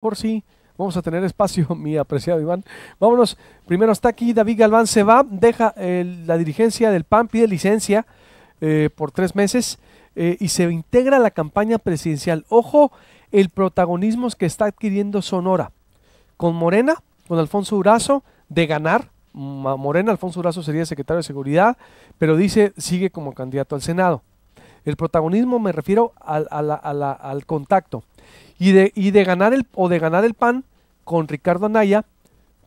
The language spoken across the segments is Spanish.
por si vamos a tener espacio, mi apreciado Iván. Vámonos, primero está aquí David Galván, se va, deja eh, la dirigencia del PAN, pide licencia eh, por tres meses eh, y se integra a la campaña presidencial. Ojo, el protagonismo que está adquiriendo Sonora, con Morena, con Alfonso Urazo, de ganar. Mm, Morena, Alfonso Urazo sería secretario de Seguridad, pero dice, sigue como candidato al Senado. El protagonismo me refiero al contacto. Y de, y de ganar el, o de ganar el PAN con Ricardo Anaya,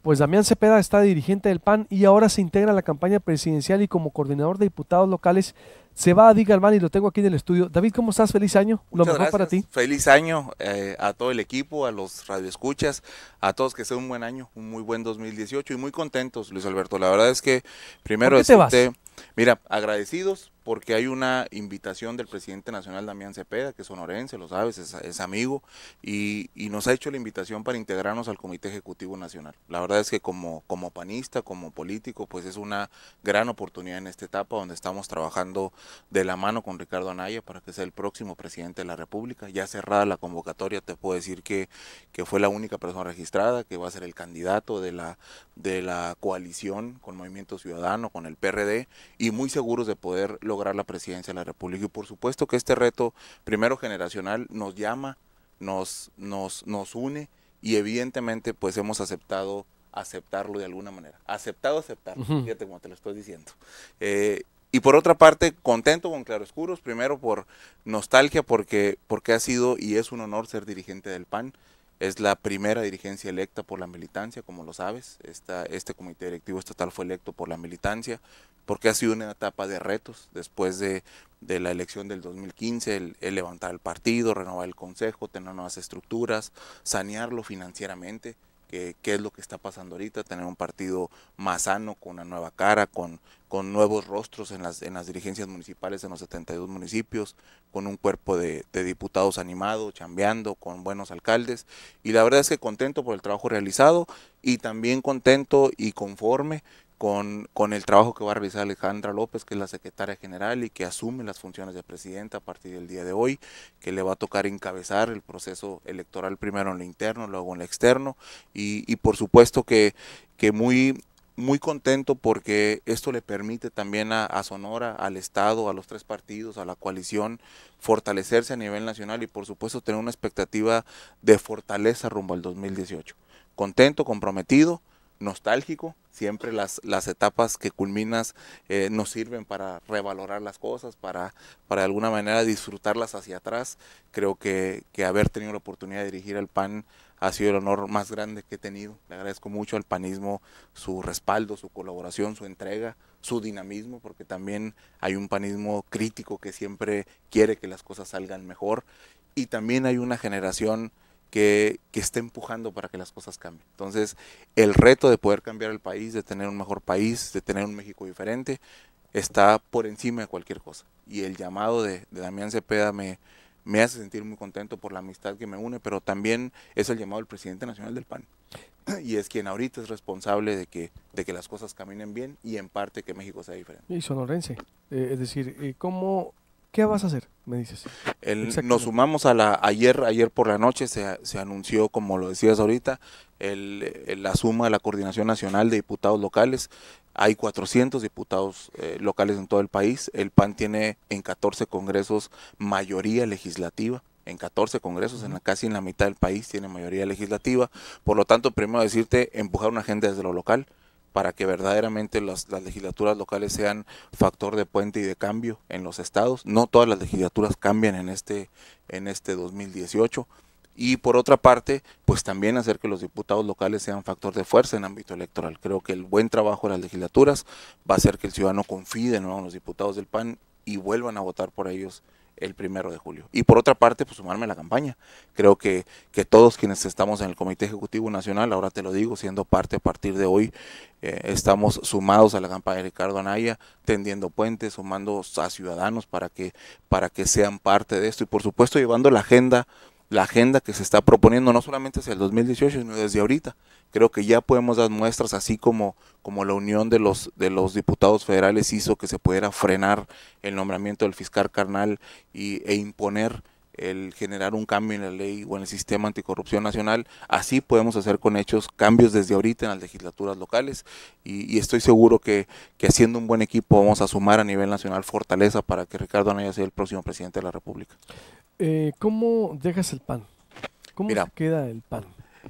pues Damián Cepeda está dirigente del PAN y ahora se integra a la campaña presidencial y como coordinador de diputados locales se va a Di Galván y lo tengo aquí en el estudio. David, ¿cómo estás? Feliz año. Lo mejor para ti. Feliz año eh, a todo el equipo, a los radioescuchas, a todos que sea un buen año, un muy buen 2018 y muy contentos, Luis Alberto. La verdad es que primero Mira, agradecidos porque hay una invitación del presidente nacional Damián Cepeda, que es honorense, lo sabes, es, amigo, y, nos ha hecho la invitación para integrarnos al Comité Ejecutivo Nacional. La verdad es que como, como panista, como político, pues es una gran oportunidad en esta etapa donde estamos trabajando de la mano con Ricardo Anaya para que sea el próximo presidente de la República. Ya cerrada la convocatoria, te puedo decir que, que fue la única persona registrada, que va a ser el candidato de la, de la coalición con Movimiento Ciudadano, con el PRD, y muy seguros de poder lograr la presidencia de la República. Y por supuesto que este reto primero generacional nos llama, nos, nos, nos une y evidentemente pues hemos aceptado aceptarlo de alguna manera. Aceptado aceptarlo, fíjate como te lo estoy diciendo. Eh, y por otra parte, contento con Claroscuros, primero por nostalgia, porque, porque ha sido y es un honor ser dirigente del PAN. Es la primera dirigencia electa por la militancia, como lo sabes. Esta, este comité directivo estatal fue electo por la militancia, porque ha sido una etapa de retos después de, la elección del 2015, el, levantar el partido, renovar el consejo, tener nuevas estructuras, sanearlo financieramente qué es lo que está pasando ahorita, tener un partido más sano, con una nueva cara, con, con nuevos rostros en las, en las dirigencias municipales en los 72 municipios, con un cuerpo de, de diputados animado, chambeando, con buenos alcaldes. Y la verdad es que contento por el trabajo realizado y también contento y conforme con, el trabajo que va a realizar Alejandra López, que es la secretaria general y que asume las funciones de presidenta a partir del día de hoy, que le va a tocar encabezar el proceso electoral primero en lo interno, luego en lo externo, y, por supuesto que, muy muy contento porque esto le permite también a, Sonora, al Estado, a los tres partidos, a la coalición, fortalecerse a nivel nacional y por supuesto tener una expectativa de fortaleza rumbo al 2018. Contento, comprometido nostálgico. Siempre las, las etapas que culminas eh, nos sirven para revalorar las cosas, para, para de alguna manera disfrutarlas hacia atrás. Creo que, que haber tenido la oportunidad de dirigir el PAN ha sido el honor más grande que he tenido. Le agradezco mucho al panismo su respaldo, su colaboración, su entrega, su dinamismo, porque también hay un panismo crítico que siempre quiere que las cosas salgan mejor. Y también hay una generación que, esté empujando para que las cosas cambien. Entonces, el reto de poder cambiar el país, de tener un mejor país, de tener un México diferente, está por encima de cualquier cosa. Y el llamado de, Damián Cepeda me, me hace sentir muy contento por la amistad que me une, pero también es el llamado del presidente nacional del PAN. Y es quien ahorita es responsable de que, de que las cosas caminen bien y en parte que México sea diferente. Y sonorense. Eh, es decir, eh, ¿cómo ¿Qué vas a hacer? Me dices. nos sumamos a la ayer, ayer por la noche se, anunció, como lo decías ahorita, el, eh, la suma de la Coordinación Nacional de Diputados Locales. Hay 400 diputados eh, locales en todo el país. El PAN tiene en 14 congresos mayoría legislativa en 14 congresos, en casi en la mitad del país tiene mayoría legislativa. Por lo tanto, primero decirte, empujar una agenda desde lo local para que verdaderamente las, legislaturas locales sean factor de puente y de cambio en los estados. No todas las legislaturas cambian en este, en este 2018. Y por otra parte, pues también hacer que los diputados locales sean factor de fuerza en ámbito electoral. Creo que el buen trabajo de las legislaturas va a hacer que el ciudadano confíe en los diputados del PAN y vuelvan a votar por ellos el primero de julio. Y por otra parte, pues sumarme a la campaña. Creo que, que todos quienes estamos en el Comité Ejecutivo Nacional, ahora te lo digo, siendo parte a partir de hoy, eh, estamos sumados a la campaña de Ricardo Anaya, tendiendo puentes, sumando a ciudadanos para que, para que sean parte de esto y por supuesto llevando la agenda la agenda que se está proponiendo, no solamente hacia el 2018, sino desde ahorita. Creo que ya podemos dar muestras, así como, como la unión de los, de los diputados federales hizo que se pudiera frenar el nombramiento del fiscal carnal y, e imponer el generar un cambio en la ley o en el sistema anticorrupción nacional. Así podemos hacer con hechos cambios desde ahorita en las legislaturas locales y, estoy seguro que, haciendo un buen equipo vamos a sumar a nivel nacional fortaleza para que Ricardo Anaya sea el próximo presidente de la República. Eh, ¿Cómo dejas el PAN? ¿Cómo queda el PAN?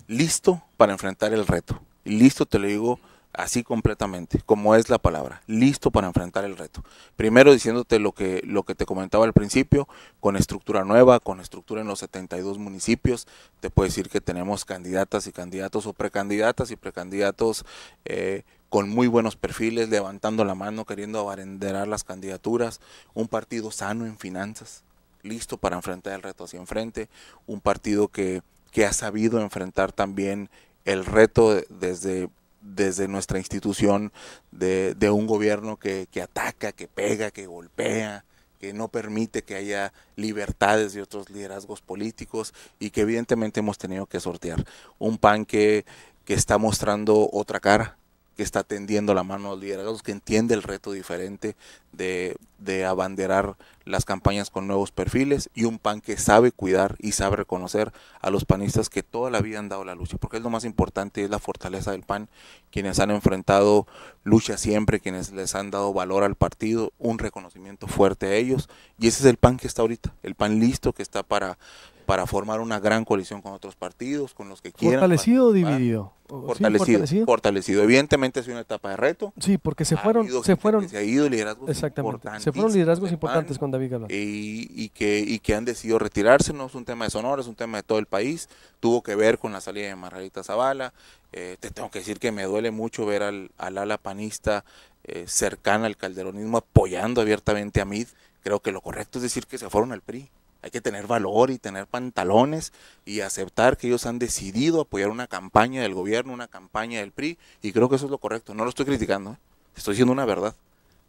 Listo para enfrentar el reto. Listo, te lo digo así completamente, como es la palabra, listo para enfrentar el reto. Primero diciéndote lo que, lo que te comentaba al principio, con estructura nueva, con estructura en los 72 municipios, te puedo decir que tenemos candidatas y candidatos o precandidatas y precandidatos eh, con muy buenos perfiles, levantando la mano, queriendo abarenderar las candidaturas, un partido sano en finanzas, listo para enfrentar el reto hacia enfrente, un partido que, que ha sabido enfrentar también el reto desde desde nuestra institución de, un gobierno que, ataca, que pega, que golpea, que no permite que haya libertades de otros liderazgos políticos y que evidentemente hemos tenido que sortear. Un PAN que está mostrando otra cara, que está tendiendo la mano a los que entiende el reto diferente de, de, abanderar las campañas con nuevos perfiles y un PAN que sabe cuidar y sabe reconocer a los panistas que toda la vida han dado la lucha, porque es lo más importante, es la fortaleza del PAN, quienes han enfrentado lucha siempre, quienes les han dado valor al partido, un reconocimiento fuerte a ellos, y ese es el PAN que está ahorita, el PAN listo que está para para formar una gran coalición con otros partidos, con los que quieran. ¿Fortalecido o dividido? Fortalecido, evidentemente fortalecido, Evidentemente es una etapa de reto. Sí, porque se fueron, se fueron, ido liderazgos importantes. Se fueron liderazgos importantes con David Galán. Y, que, y que han decidido retirarse, no es un tema de Sonora, es un tema de todo el país. Tuvo que ver con la salida de Margarita Zavala. Eh, te tengo que decir que me duele mucho ver al, al ala panista eh, cercana al calderonismo apoyando abiertamente a Mid. Creo que lo correcto es decir que se fueron al PRI. Hay que tener valor y tener pantalones y aceptar que ellos han decidido apoyar una campaña del gobierno, una campaña del PRI, y creo que eso es lo correcto. No lo estoy criticando, ¿eh? estoy diciendo una verdad.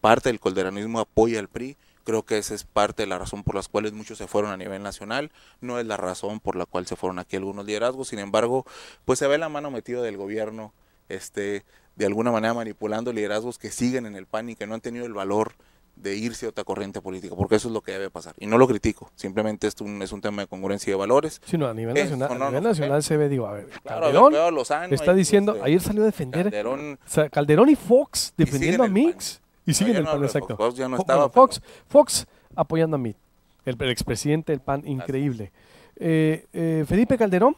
Parte del colderanismo apoya al PRI, creo que esa es parte de la razón por las cuales muchos se fueron a nivel nacional, no es la razón por la cual se fueron aquí algunos liderazgos, sin embargo, pues se ve la mano metida del gobierno, este, de alguna manera manipulando liderazgos que siguen en el PAN y que no han tenido el valor de irse a otra corriente política, porque eso es lo que debe pasar. Y no lo critico, simplemente es un, es un tema de congruencia de valores. Sí, a nivel nacional, a nivel nacional se ve, digo, a ver, Calderón está diciendo, ayer salió a defender Calderón, Calderón y Fox defendiendo a Mix y siguen el pan, exacto. Fox, no estaba, Fox, apoyando a Mix, el, expresidente del PAN, increíble. Eh, eh, Felipe Calderón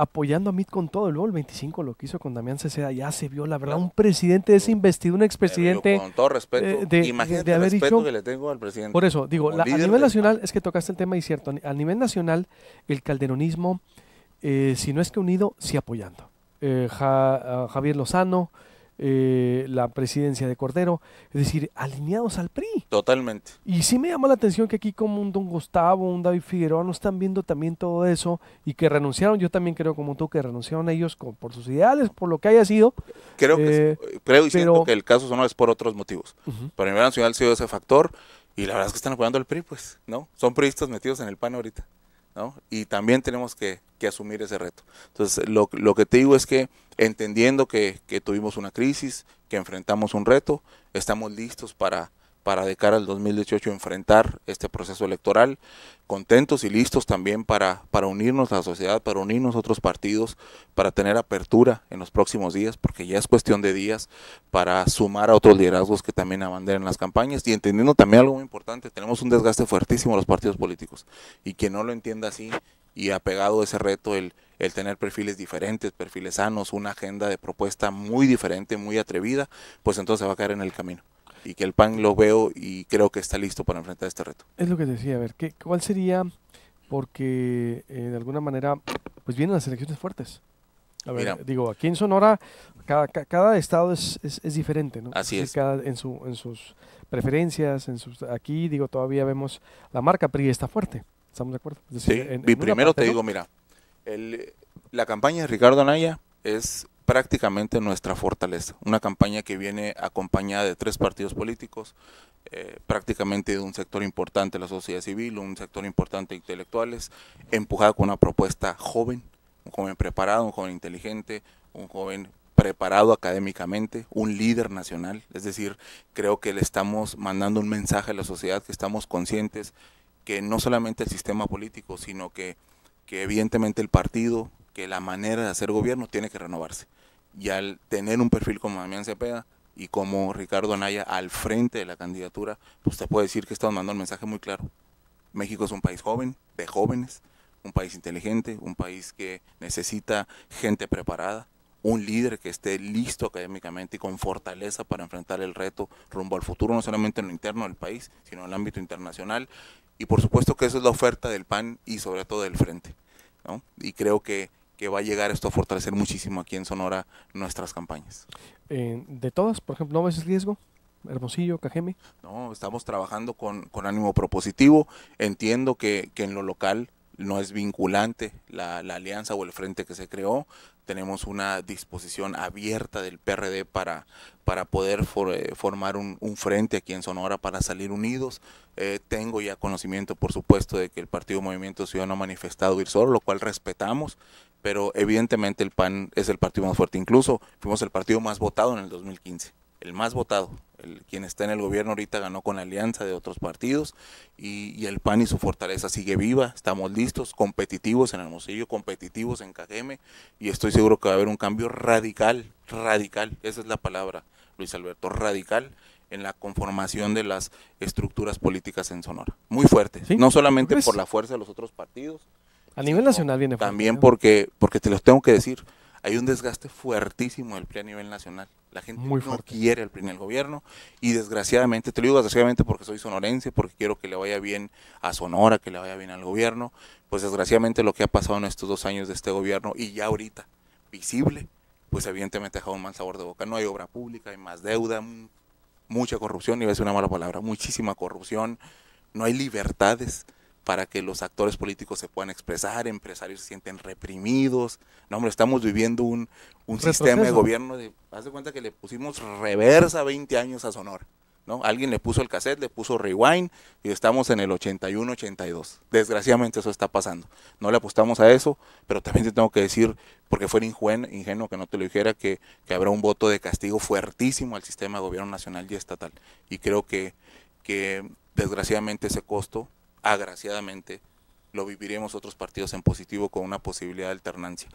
apoyando a Mit con todo. Luego el 25 lo que hizo con Damián Ceseda ya se vio, la verdad, un presidente de investido un expresidente. Con todo respeto, eh, imagínate el respeto que le tengo al presidente. Por eso, digo, a nivel nacional, es que tocaste el tema y cierto, a nivel nacional, el calderonismo, eh, si no es que unido, sí apoyando. Eh, Javier Lozano, eh, la presidencia de Cordero, es decir, alineados al PRI. Totalmente. Y sí me llama la atención que aquí como un don Gustavo, un David Figueroa, no están viendo también todo eso y que renunciaron, yo también creo como tú, que renunciaron a ellos por sus ideales, por lo que haya sido. Creo, que, eh, creo y siento que el caso no es por otros motivos. pero -huh. Nacional ha sido ese factor y la verdad es que están apoyando al PRI, pues, ¿no? Son priistas metidos en el PAN ahorita. Y también tenemos que, asumir ese reto. Entonces, lo, que te digo es que entendiendo que, tuvimos una crisis, que enfrentamos un reto, estamos listos para, para de cara al 2018 enfrentar este proceso electoral, contentos y listos también para, para unirnos a la sociedad, para unirnos a otros partidos, para tener apertura en los próximos días, porque ya es cuestión de días, para sumar a otros liderazgos que también abanderen las campañas y entendiendo también algo muy importante, tenemos un desgaste fuertísimo los partidos políticos y quien no lo entienda así y apegado a ese reto el, el tener perfiles diferentes, perfiles sanos, una agenda de propuesta muy diferente, muy atrevida, pues entonces va a caer en el camino y que el PAN lo veo y creo que está listo para enfrentar este reto. Es lo que decía, a ver, ¿qué, ¿cuál sería? Porque eh, de alguna manera, pues vienen las elecciones fuertes. A ver, digo, aquí en Sonora cada, cada estado es, es, diferente, ¿no? Así es. en, su, en sus preferencias, en sus, aquí digo, todavía vemos la marca PRI está fuerte, ¿estamos de acuerdo? sí, primero te digo, mira, el, la campaña de Ricardo Anaya es prácticamente nuestra fortaleza. Una campaña que viene acompañada de tres partidos políticos, eh, prácticamente de un sector importante de la sociedad civil, un sector importante de intelectuales, empujada con una propuesta joven, un joven preparado, un joven inteligente, un joven preparado académicamente, un líder nacional. Es decir, creo que le estamos mandando un mensaje a la sociedad que estamos conscientes que no solamente el sistema político, sino que, que evidentemente el partido, que la manera de hacer gobierno tiene que renovarse y al tener un perfil como Damián Cepeda y como Ricardo Anaya al frente de la candidatura, pues puede decir que estamos mandando un mensaje muy claro. México es un país joven, de jóvenes, un país inteligente, un país que necesita gente preparada, un líder que esté listo académicamente y con fortaleza para enfrentar el reto rumbo al futuro, no solamente en lo interno del país, sino en el ámbito internacional. Y por supuesto que eso es la oferta del PAN y sobre todo del Frente. Y creo que que va a llegar esto a fortalecer muchísimo aquí en Sonora nuestras campañas. Eh, de todas, por ejemplo, ¿no ves riesgo? Hermosillo, Cajeme. No, estamos trabajando con, ánimo propositivo. Entiendo que, que en lo local no es vinculante la, alianza o el frente que se creó. Tenemos una disposición abierta del PRD para, para poder eh, formar un, frente aquí en Sonora para salir unidos. Eh, tengo ya conocimiento, por supuesto, de que el Partido Movimiento Ciudadano ha manifestado ir solo, lo cual respetamos, pero evidentemente el PAN es el partido más fuerte. Incluso fuimos el partido más votado en el 2015 el más votado. El, quien está en el gobierno ahorita ganó con alianza de otros partidos y, el PAN y su fortaleza sigue viva. Estamos listos, competitivos en el Hermosillo, competitivos en KGM y estoy seguro que va a haber un cambio radical, radical, esa es la palabra, Luis Alberto, radical en la conformación de las estructuras políticas en Sonora. Muy fuerte, no solamente pues. por la fuerza de los otros partidos. A nivel nacional viene fuerte. También porque, porque te los tengo que decir, hay un desgaste fuertísimo del PRI a nivel nacional la gente no quiere al primer gobierno y desgraciadamente, te lo digo desgraciadamente porque soy sonorense, porque quiero que le vaya bien a Sonora, que le vaya bien al gobierno, pues desgraciadamente lo que ha pasado en estos dos años de este gobierno y ya ahorita visible, pues evidentemente ha dejado un mal sabor de boca. No hay obra pública, hay más deuda, mucha corrupción, y a ser una mala palabra, muchísima corrupción, no hay libertades para que los actores políticos se puedan expresar, empresarios se sienten reprimidos. No, hombre, estamos viviendo un, sistema de gobierno de, haz de cuenta que le pusimos reversa 20 años a Sonora. ¿no? Alguien le puso el cassette, le puso rewind y estamos en el 81-82. Desgraciadamente eso está pasando. No le apostamos a eso, pero también te tengo que decir, porque fuera ingenuo que no te lo dijera, que, habrá un voto de castigo fuertísimo al sistema de gobierno nacional y estatal. Y creo que, que desgraciadamente ese costo agraciadamente, lo viviremos otros partidos en positivo con una posibilidad de alternancia.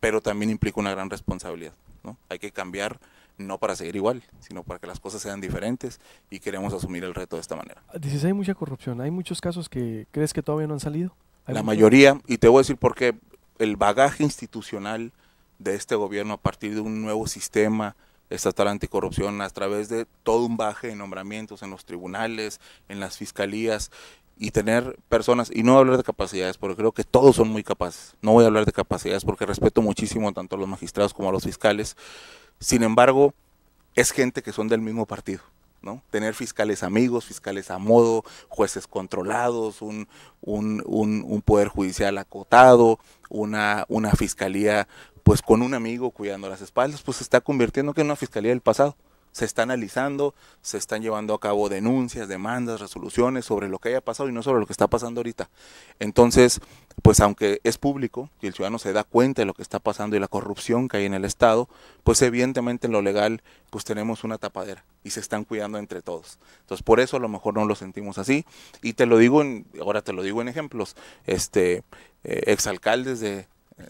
Pero también implica una gran responsabilidad. ¿no? Hay que cambiar no para seguir igual, sino para que las cosas sean diferentes y queremos asumir el reto de esta manera. Dices, hay mucha corrupción, hay muchos casos que crees que todavía no han salido. La mayoría, y te voy a decir por qué, el bagaje institucional de este gobierno a partir de un nuevo sistema estatal anticorrupción a través de todo un baje de nombramientos en los tribunales, en las fiscalías y tener personas, y no hablar de capacidades, porque creo que todos son muy capaces. No voy a hablar de capacidades porque respeto muchísimo tanto a los magistrados como a los fiscales. Sin embargo, es gente que son del mismo partido. ¿no? Tener fiscales amigos, fiscales a modo, jueces controlados, un, poder judicial acotado, una, una fiscalía pues con un amigo cuidando las espaldas, pues se está convirtiendo en una fiscalía del pasado se está analizando, se están llevando a cabo denuncias, demandas, resoluciones sobre lo que haya pasado y no sobre lo que está pasando ahorita. Entonces, pues aunque es público y el ciudadano se da cuenta de lo que está pasando y la corrupción que hay en el Estado, pues evidentemente en lo legal pues tenemos una tapadera y se están cuidando entre todos. Entonces, por eso a lo mejor no lo sentimos así y te lo digo ahora te lo digo en ejemplos, este eh, exalcaldes de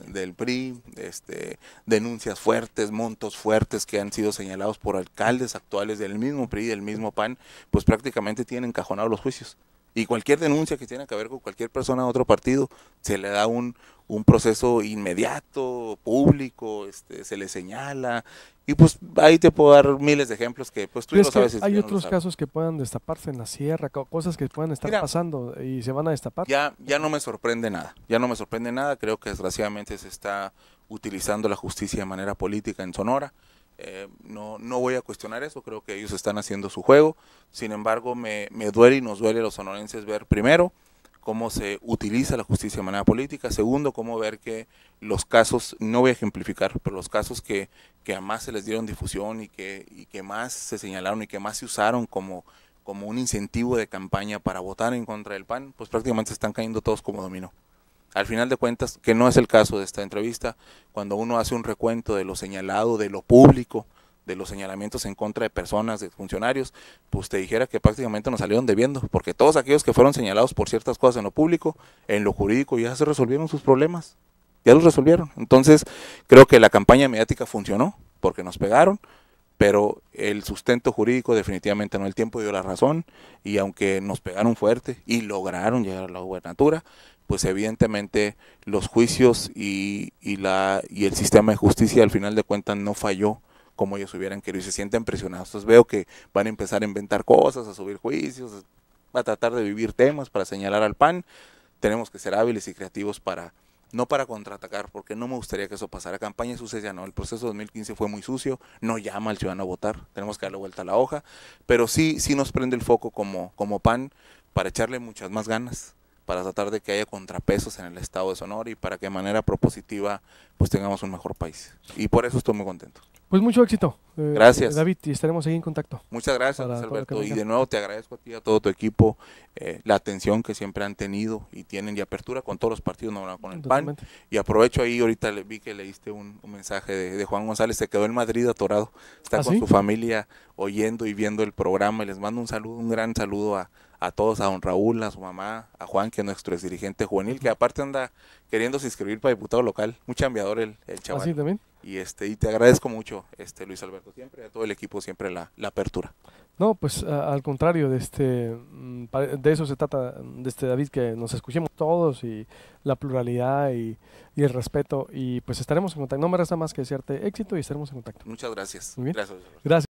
del PRI, este, denuncias fuertes, montos fuertes que han sido señalados por alcaldes actuales del mismo PRI, del mismo PAN, pues prácticamente tienen encajonados los juicios. Y cualquier denuncia que tiene que ver con cualquier persona de otro partido, se le da un, un proceso inmediato, público, este, se le señala. Y pues ahí te puedo dar miles de ejemplos que pues tú no sabes. hay otros casos que puedan destaparse en la sierra, cosas que puedan estar pasando y se van a destapar. Ya, ya no me sorprende nada, ya no me sorprende nada. Creo que desgraciadamente se está utilizando la justicia de manera política en Sonora. Eh, no, no voy a cuestionar eso, creo que ellos están haciendo su juego. Sin embargo, me, me duele y nos duele a los sonorenses ver primero cómo se utiliza la justicia de manera política. Segundo, cómo ver que los casos, no voy a ejemplificar, pero los casos que, que a más se les dieron difusión y que, que más se señalaron y que más se usaron como, como un incentivo de campaña para votar en contra del PAN, pues prácticamente están cayendo todos como dominó. Al final de cuentas, que no es el caso de esta entrevista, cuando uno hace un recuento de lo señalado, de lo público, de los señalamientos en contra de personas, de funcionarios, pues te dijera que prácticamente nos salieron debiendo, porque todos aquellos que fueron señalados por ciertas cosas en lo público, en lo jurídico, ya se resolvieron sus problemas, ya los resolvieron. Entonces, creo que la campaña mediática funcionó, porque nos pegaron, pero el sustento jurídico definitivamente no, el tiempo dio la razón, y aunque nos pegaron fuerte y lograron llegar a la gubernatura, pues evidentemente los juicios y, y, la, y el sistema de justicia al final de cuentas no falló como ellos hubieran querido y se sienten presionados. Entonces veo que van a empezar a inventar cosas, a subir juicios, a tratar de vivir temas para señalar al PAN. Tenemos que ser hábiles y creativos para no para contraatacar, porque no me gustaría que eso pasara. Campaña ya no, el proceso 2015 fue muy sucio, no llama al ciudadano a votar, tenemos que darle vuelta a la hoja, pero sí, sí nos prende el foco como, como pan para echarle muchas más ganas, para tratar de que haya contrapesos en el estado de Sonora y para que de manera propositiva pues tengamos un mejor país. Y por eso estoy muy contento. Pues mucho éxito. Eh, gracias. David, y estaremos ahí en contacto. Muchas gracias, Alberto. y de nuevo te agradezco a ti, a todo tu equipo, eh, la atención que siempre han tenido y tienen y apertura con todos los partidos, no con el PAN. Y aprovecho ahí, ahorita le, vi que le un, un mensaje de, Juan González, se quedó en Madrid atorado, está ¿Ah, con su familia oyendo y viendo el programa y les mando un saludo, un gran saludo a a todos, a don Raúl, a su mamá, a Juan, que nuestro ex dirigente juvenil, que aparte anda queriéndose inscribir para diputado local, mucho enviador el, el chaval. ¿Ah, también? Y, este, y te agradezco mucho, este Luis Alberto, siempre, a todo el equipo, siempre la, apertura. No, pues al contrario, de, este, mm, de eso se trata, de este David, que nos escuchemos todos y la pluralidad y, el respeto. Y pues estaremos en contacto. No me resta más que desearte éxito y estaremos en contacto. Muchas Gracias. gracias.